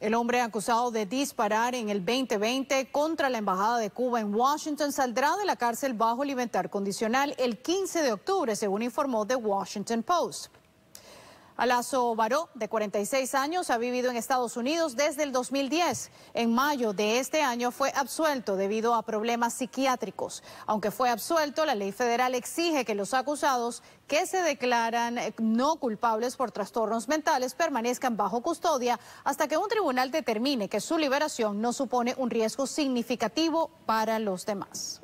el hombre acusado de disparar en el 2020 contra la Embajada de Cuba en Washington, saldrá de la cárcel bajo libertad condicional el 15 de octubre, según informó The Washington Post. Alaso Baró, de 46 años, ha vivido en Estados Unidos desde el 2010. En mayo de este año fue absuelto debido a problemas psiquiátricos. Aunque fue absuelto, la ley federal exige que los acusados que se declaran eh, no culpables por trastornos mentales permanezcan bajo custodia hasta que un tribunal determine que su liberación no supone un riesgo significativo para los demás.